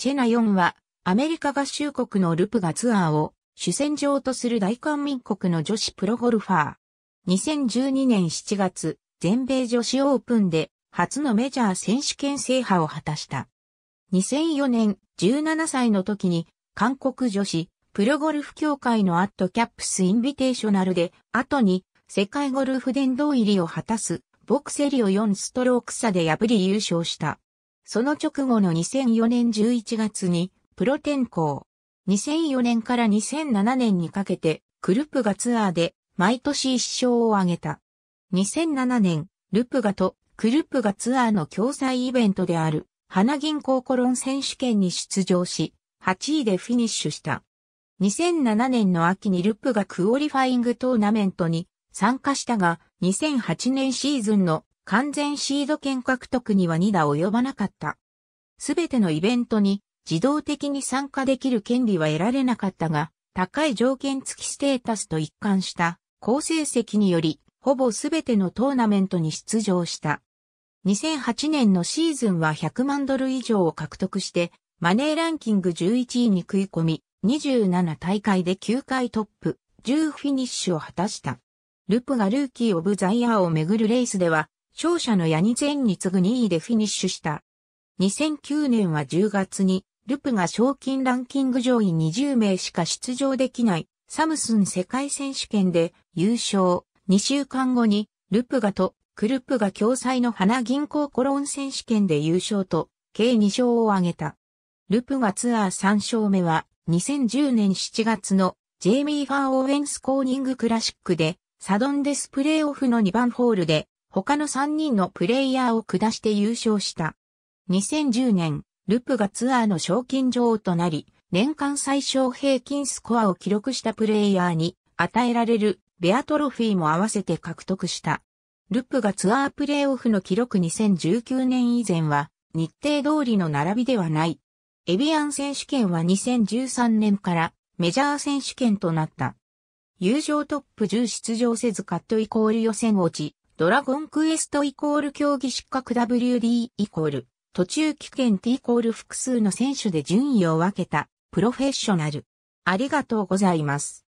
チェナヨンは、アメリカ合衆国のルプがツアーを主戦場とする大韓民国の女子プロゴルファー。2012年7月、全米女子オープンで初のメジャー選手権制覇を果たした。2004年17歳の時に韓国女子プロゴルフ協会のアットキャップスインビテーショナルで後に世界ゴルフ殿堂入りを果たすボクセリを4ストローク差で破り優勝した。その直後の2004年11月にプロ転向。2004年から2007年にかけてクルプガツアーで毎年一勝を挙げた。2007年、ルプガとクルプガツアーの共催イベントである花銀行コロン選手権に出場し、8位でフィニッシュした。2007年の秋にルプがクオリファイングトーナメントに参加したが、2008年シーズンの完全シード権獲得には2打及ばなかった。すべてのイベントに自動的に参加できる権利は得られなかったが、高い条件付きステータスと一貫した好成績により、ほぼすべてのトーナメントに出場した。2008年のシーズンは100万ドル以上を獲得して、マネーランキング11位に食い込み、27大会で9回トップ、10フィニッシュを果たした。ルプがルーキー・オブ・ザ・イヤーをめぐるレースでは、勝者のヤニツェンに次ぐ2位でフィニッシュした。2009年は10月に、ルプが賞金ランキング上位20名しか出場できないサムスン世界選手権で優勝。2週間後に、ルプがとクルプが共催の花銀行コロン選手権で優勝と、計2勝を挙げた。ルプがツアー3勝目は、2010年7月のジェイミー・ファー・オーウェンス・コーニング・クラシックで、サドンデスプレーオフの2番ホールで、他の3人のプレイヤーを下して優勝した。2010年、ルプがツアーの賞金女王となり、年間最小平均スコアを記録したプレイヤーに与えられるベアトロフィーも合わせて獲得した。ルプがツアープレイオフの記録2019年以前は日程通りの並びではない。エビアン選手権は2013年からメジャー選手権となった。友情トップ10出場せずカットイコール予選落ち、ドラゴンクエストイコール競技失格 WD イコール、途中危険 T イコール複数の選手で順位を分けた、プロフェッショナル。ありがとうございます。